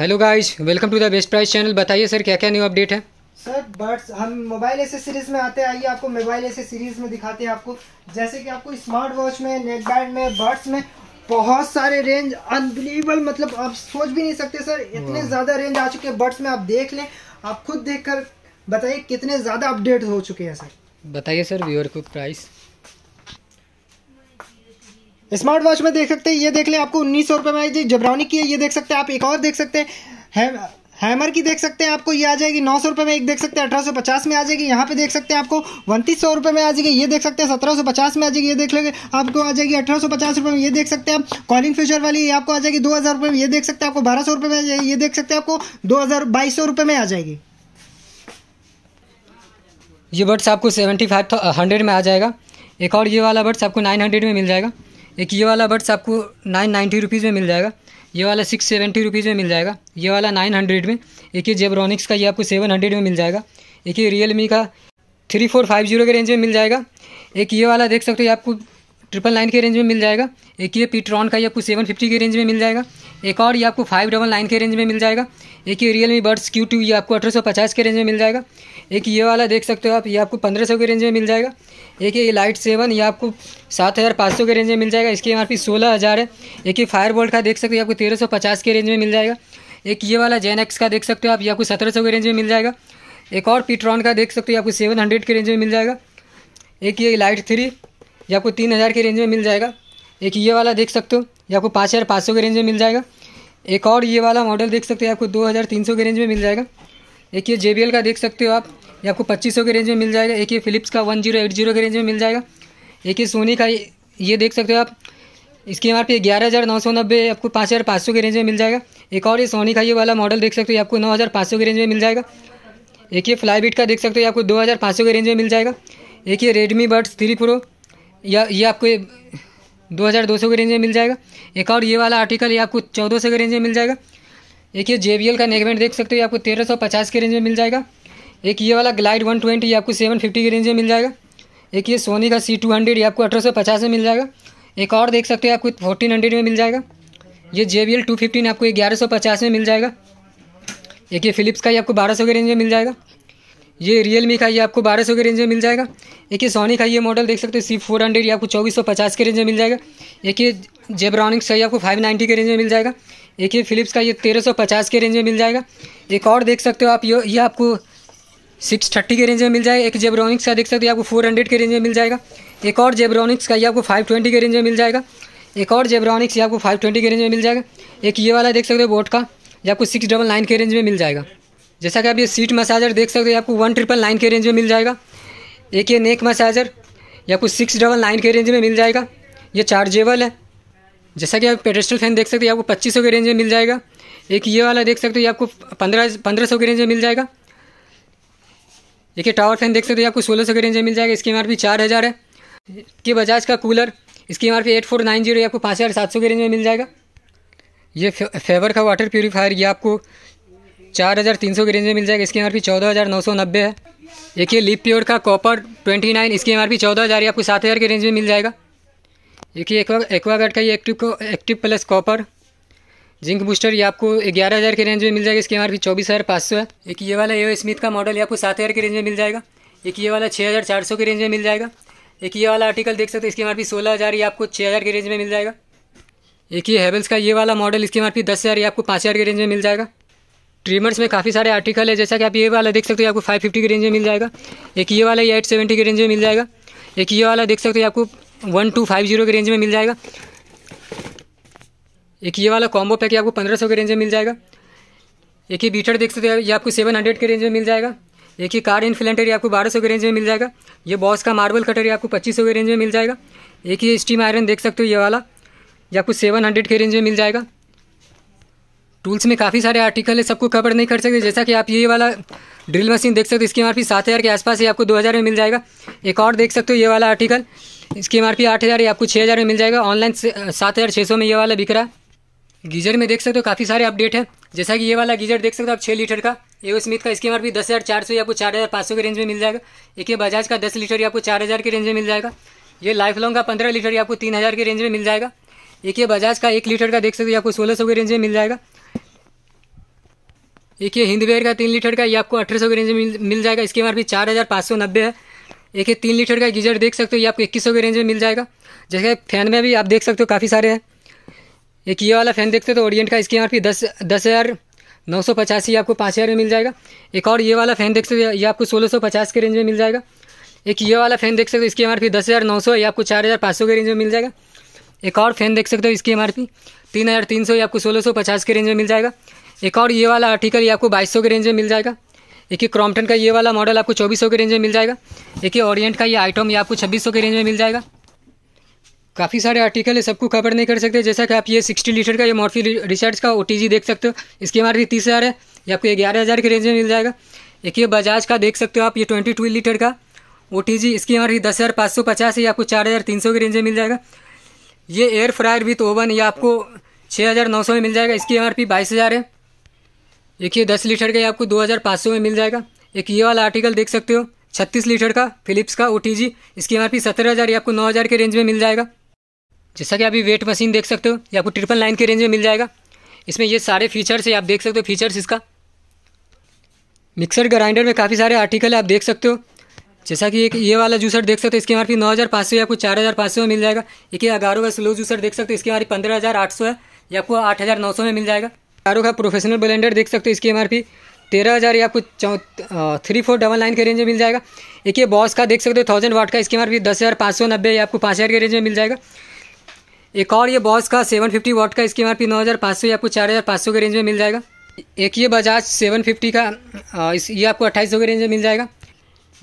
hello guys welcome to the best price channel बताइए sir क्या क्या न्यू अपडेट है सर बट्स हम मोबाइल ऐसे सीरीज में आते हैं आइए आपको मोबाइल ऐसे सीरीज में दिखाते हैं आपको जैसे कि आपको स्मार्ट वॉच में नेट बैंड में बर्ड्स में बहुत सारे रेंज अनबिलीवेबल मतलब आप सोच भी नहीं सकते सर इतने ज़्यादा रेंज आ चुके हैं बर्ड्स में आप देख लें आप खुद देख बताइए कितने ज़्यादा अपडेट हो चुके हैं सर बताइए सर व्यूअर को प्राइस स्मार्ट वॉच में देख सकते हैं ये देख लें आपको उन्नीस सौ रुपये में जबरानी की है ये देख सकते हैं आप एक और देख सकते हैं है, हैमर की देख सकते हैं आपको ये आ जाएगी नौ सौ रुपये में एक देख सकते हैं अठारह सौ पचास में आ जाएगी यहाँ पे देख सकते हैं आपको उनतीस सौ रुपये में आ जाएगी ये देख सकते हैं सत्रह सौ पचास में आ जाएगी ये देख लेंगे आपको आ जाएगी अठारह सौ पचास रुपये में ये देख सकते हैं आप कॉलिंग फ्यूचर वाली आपको आ जाएगी दो हज़ार रुपये में ये देख सकते हैं आपको बारह सौ रुपये में आ जाएगी ये देख सकते हैं आपको दो हज़ार बाईस सौ रुपये में आ जाएगी ये बर्ड्स आपको सेवेंटी फाइव हंड्रेड में आ जाएगा एक और ये वाला बर्ड्स आपको नाइन हंड्रेड में मिल जाएगा एक ये वाला बड्स आपको नाइन नाइन्टी रुपीज़ में मिल जाएगा ये वाला सिक्स सेवेंटी रुपीज़ में मिल जाएगा ये वाला नाइन हंड्रेड में एक ये जेब्रॉनिक्स का ये आपको सेवन हंड्रेड में मिल जाएगा एक ये रियल मी का थ्री फोर फाइव जीरो के रेंज में मिल जाएगा एक ये वाला देख सकते हो ये आपको ट्रिपल नाइन के रेंज में मिल जाएगा एक ये पीट्रॉन का ये आपको सेवन फिफ्टी के रेंज में मिल जाएगा एक और ये आपको फाइव डबल नाइन के रेंज में मिल जाएगा एक ये Realme buds Q two ये आपको अठारह सौ पचास के रेंज में मिल जाएगा एक ये वाला देख सकते हो आप ये आपको पंद्रह सौ के रेंज में मिल जाएगा एक ये लाइट सेवन ये आपको सात हज़ार पाँच सौ के रेंज में मिल जाएगा इसकी एम आर पी सोलह हज़ार है एक ये फायर बोल्ट का देख सकते हो आपको तेरह सौ पचास के रेंज में मिल जाएगा एक ये वाला जेन एक्स का देख सकते हो आप ये आपको सत्रह सौ के रेंज में मिल जाएगा एक और पीट्रॉन का देख सकते हो आपको सेवन हंड्रेड के रेंज में मिल जाएगा एक ये लाइट थ्री ये आपको तीन हज़ार के रेंज में मिल जाएगा एक ये वाला देख सकते हो ये आपको पाँच हज़ार पाँच सौ के रेंज में मिल जाएगा एक और ये वाला मॉडल देख सकते हो आपको दो हज़ार तीन सौ के रेंज में मिल जाएगा एक ये जे का देख सकते हो आप ये आपको पच्चीस सौ के रेंज में मिल जाएगा एक ये फिलिप्स का वन जीरो एट जीरो के रेंज में मिल जाएगा एक ये सोनी का ये देख सकते हो आप इसकी एम आर पी ग्यारह हज़ार नौ सौ नब्बे आपको पाँच हज़ार पाँच सौ के रेंज में मिल जाएगा एक और ये सोनी का ये वाला मॉडल देख सकते हो आपको नौ हज़ार पाँच सौ के रेंज में मिल जाएगा एक ये फ्लाई का देख सकते हो आपको दो हज़ार पाँच सौ के रेंज में मिल जाएगा एक ये रेडमी बर्ड्स थ्री प्रो या ये आपको दो हज़ार दो सौ के रेंज में मिल जाएगा एक और ये वाला आर्टिकल ये आपको चौदह सौ के रेंज में मिल जाएगा एक ये जे बी एल का नेकबैंड देख सकते हो आपको तेरह सौ पचास के रेंज में मिल जाएगा एक ये वाला ग्लाइड वन ट्वेंटी आपको सेवन फिफ्टी की रेंज में मिल जाएगा एक ये सोनी का सी टू हंड्रेड ये आपको अठारह सौ पचास में मिल जाएगा एक और देख सकते हो आपको फोर्टीन हंड्रेड में मिल जाएगा ये J B L two fifteen आपको ग्यारह सौ पचास में मिल जाएगा एक ये फिलिप्स का ही आपको बारह सौ के रेंज में मिल जाएगा ये रियल मी का ये आपको बारह सौ के रेंज में मिल जाएगा एक ये सोनी का ये मॉडल देख सकते हो सी फोर हंड्रेड ये आपको चौबीस सौ पचास के रेंज में मिल जाएगा एक ये जेब्रॉनिक्स का ये आपको फाइव नाइन्टी के रेंज में मिल जाएगा एक ये फिलिप्स का ये तेरह सौ पचास के रेंज में मिल जाएगा एक और देख सकते हो आप ये ये आपको सिक्स थर्टी के रेंज में मिल जाएगा एक जेब्रॉनिक्स का देख सकते हो आपको फोर हंड्रेड के रेंज में मिल जाएगा एक और जेब्रॉनिक्स का ये आपको फाइव ट्वेंटी के रेंज में मिल जाएगा एक और जेब्रॉनिक्स ये आपको फाइव ट्वेंटी के रेंज में मिल जाएगा एक ये वाला देख सकते हो बोट का ये आपको सिक्स डबल नाइन के रेंज में मिल जाएगा जैसा कि आप ये सीट मसाजर देख सकते हो आपको वन ट्रिपल नाइन के रेंज में मिल जाएगा एक ये नेक मसाजर ये आपको सिक्स डबल नाइन के रेंज में मिल जाएगा ये चार्जेबल है जैसा कि आप पेडेस्टल फैन देख सकते हो आपको पच्चीस सौ के रेंज में मिल जाएगा एक ये वाला देख सकते हो ये आपको पंद्रह पंद्रह सौ के रेंज में मिल जाएगा देखिए टावर फैन देख सकते हो आपको सोलह सौ के रेंज में मिल जाएगा इसकी एम चार हज़ार है के बजाज का कूलर इसकी M R P eight four nine zero आपको पाँच हज़ार सात सौ के रेंज में मिल जाएगा ये फेवर का वाटर प्योरीफायर ये आपको चार हज़ार तीन सौ के रेंज में मिल जाएगा इसकी एम आर पी चौदह हज़ार नौ सौ नब्बे है देखिए लिप प्योर का कॉपर ट्वेंटी नाइन इसकी एम आर पी चौदह हज़ार आपको सात हज़ार के रेंज में मिल जाएगा देखिए एक्वागार्ड का ये एक्टिव को active plus copper zinc booster ये आपको ग्यारह हज़ार के रेंज में मिल जाएगा इसकी एम आर पी चौबीस हज़ार पाँच सौ है एक ये वाला एओ स्मिथ का मॉडल ये आपको सात हज़ार के रेंज में मिल जाएगा एक ये वाला छः हज़ार चार सौ के रेंज में मिल जाएगा एक ये वाला आर्टिकल देख सकते हैं इसकी एम आर पी सोलह हज़ार ये आपको छः हज़ार के रेंज में मिल जाएगा एक ये हेवल्स का ये वाला मॉडल इसकी एम आर पी दस हज़ार ये आपको पाँच हज़ार के रेंज में मिल जाएगा ट्रिमर्स में काफ़ी सारे आर्टिकल है जैसा कि आप ये वाला देख सकते हो आपको फाइव फिफ्टी के रेंज में मिल जाएगा एक ये वाला ये एट सेवेंटी के रेंज में मिल जाएगा एक ये वाला देख सकते हो आपको वन टू फाइव जीरो के रेंज में मिल जाएगा एक ये वाला कॉम्बो पैक आपको पंद्रह सौ के रेंज में मिल जाएगा एक ही बीटर देख सकते हैं ये आपको सेवन हंड्रेड के रेंज में मिल जाएगा एक ही कार इन्फ्लेंटर ये आपको बारह सौ के रेंज में मिल जाएगा ये बॉस का मार्बल कटर ये आपको पच्चीस सौ के रेंज में मिल जाएगा एक ही स्टीम आयरन देख सकते हो ये वाला ये आपको सेवन हंड्रेड के रेंज में मिल जाएगा टूल्स में काफ़ी सारे आर्टिकल है सबको कवर नहीं कर सकते जैसा कि आप ये वाला ड्रिल मशीन देख सकते हो इसकी एम सात हज़ार के आसपास ही आपको दो हज़ार में मिल जाएगा एक और देख सकते हो ये वाला आर्टिकल इसकी एम आर पी आठ हज़ार आपको छः हज़ार में मिल जाएगा ऑनलाइन सात हज़ार छः सौ में ये वाला बिक रहा है गीजर में देख सकते हो काफ़ी सारे अपडेट हैं जैसा कि ये वाला गीजर देख सकते हो आप छः लीटर का एओ स्मिथ का इसकी भी दस हज़ार चार सौ या आपको चार हज़ार पाँच सौ के रेंज में मिल जाएगा एक ये बजाज का दस लीटर या आपको चार हज़ार के रेंज में मिल जाएगा ये लाइफ लॉन्ग का पंद्रह लीटर या आपको तीन हज़ार के रेंज में मिल जाएगा एक ये बजाज का एक लीटर का देख सकते हो आपको सोलह सौ के रेंज में मिल जाएगा एक ये हिंदवेयर का तीन लीटर का ये आपको अठारह सौ के रेंज में मिल जाएगा इसकी एम चार हज़ार पाँच सौ नब्बे है एक ये तीन लीटर का गीजर देख सकते हो ये आपको इक्कीस सौ के रेंज में मिल जाएगा जैसे फैन में भी आप देख सकते हो काफ़ी सारे हैं एक ये वाला फ़ैन देखते हो तो ओरिएंट का इसकी आर पी दस दस हज़ार नौ सौ पचासी आपको पाँच हज़ार में मिल जाएगा एक और ये वाला फ़ैन देख सकते हो ये आपको सोलह सौ पचास के रेंज में मिल जाएगा एक ये वाला फ़ैन देख सकते हो तो इसकी एम आर पी दस हज़ार नौ सौ ये आपको चार हज़ार पाँच सौ के रेंज में मिल जाएगा एक और फ़ैन देख सकते हो इसकी एम आर पी तीन हज़ार तीन सौ ये आपको सोलह सौ पचास के रेंज में मिल जाएगा एक और ये वाला आर्टिकल ये आपको बाईस सौ के रेंज में मिल जाएगा एक ही क्रॉम्पटन का ये वाला मॉडल आपको चौबीस सौ के रेंज में मिल जाएगा एक ही ओरिएंट का ये आइटम ये आपको छब्बीस सौ के रेंज में मिल जाएगा काफ़ी सारे आर्टिकल है सबको कवर नहीं कर सकते जैसा कि आप ये सिक्सटी लीटर का ये मॉर्फी रिसर्च का ओ देख सकते हो इसकी एम तीस हज़ार है ये आपको ग्यारह हज़ार के रेंज में मिल जाएगा एक ये बजाज का देख सकते हो आप ये ट्वेंटी टू लीटर का ओ इसकी एम दस हज़ार पाँच सौ पचास है ये आपको चार हज़ार तीन सौ के रेंज में मिल जाएगा ये एयर फ्रायर विथ ओवन ये आपको छः हज़ार नौ सौ में मिल जाएगा इसकी एम आर पी बाईस हज़ार है एक ये दस लीटर का ये आपको दो हज़ार पाँच सौ में मिल जाएगा एक ये वाला आर्टिकल देख सकते हो छत्तीस लीटर का फिलिप्स का ओ इसकी एम आर पी सत्रह हज़ार ये आपको नौ हज़ार के रेंज में मिल जाएगा जैसा कि अभी वेट मशीन देख सकते हो ये आपको ट्रिपल नाइन के रेंज में मिल जाएगा इसमें ये सारे फीचर्स है आप देख सकते हो फीचर्स इसका मिक्सर ग्राइंडर में काफ़ी सारे आर्टिकल है आप देख सकते हो जैसा कि एक ये वाला जूसर देख सकते हो इसकी हमारे नौ हज़ार पाँच सौ या आपको चार हज़ार पाँच सौ में मिल जाएगा एक अगारो का स्लो जूसर देख सकते हो इसके हमारे पंद्रह हज़ार आठ सौ है या आपको आठ हज़ार नौ सौ में मिल जाएगा अगारो का प्रोफेशनल ब्लेंडर देख सकते हो इसकी एम तेरह हज़ार या आपको चौ थ्री फोर डबल नाइन के रेंज में मिल जाएगा एक ये बॉस का देख सकते हो थाउजेंड वाट का इसकी हमारे आर पी दस हज़ार पाँच सौ नब्बे या आपको पाँच हज़ार के रेंज में मिल जाएगा एक और ये बॉस का 750 वॉट का इसकी एम आर नौ हज़ार पाँच सौ आपको चार हज़ार पाँच सौ के रेंज में मिल जाएगा एक ये बजाज 750 का इस ये आपको अट्ठाईस सौ के रेंज में मिल जाएगा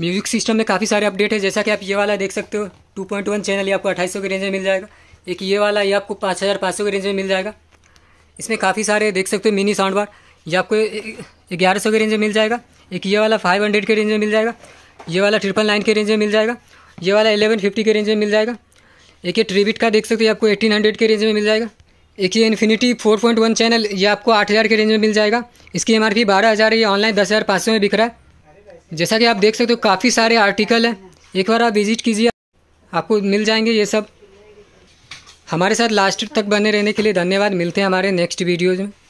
म्यूज़िक सिस्टम में काफ़ी सारे अपडेट है जैसा कि आप ये वाला देख सकते हो 2.1 चैनल ये आपको अट्ठाईस सौ के रेंज में मिल जाएगा एक ये वाला ये आपको पाँच हज़ार पाँच सौ के रेंज में मिल जाएगा इसमें काफ़ी सारे देख सकते हो मिनी साउंड बार ये आपको ग्यारह सौ के रेंज में मिल जाएगा एक ये वाला फाइव हंड्रेड के रेंज में मिल जाएगा ये वाला ट्रिपल नाइन के रेंज में मिल जाएगा ये वाला एलेवन फिफ्टी के रेंज में मिल जाएगा एक ये ट्रिबिट का देख सकते हो आपको 1800 के रेंज में मिल जाएगा एक ये इन्फिनिटी 4.1 चैनल ये आपको 8000 के रेंज में मिल जाएगा इसकी एम आर पी बारह हज़ार ये ऑनलाइन दस हज़ार पाँच सौ में बिक रहा है जैसा कि आप देख सकते हो काफ़ी सारे आर्टिकल हैं एक बार आप विजिट कीजिए आपको मिल जाएंगे ये सब हमारे साथ लास्ट तक बने रहने के लिए धन्यवाद मिलते हैं हमारे नेक्स्ट वीडियोज़ में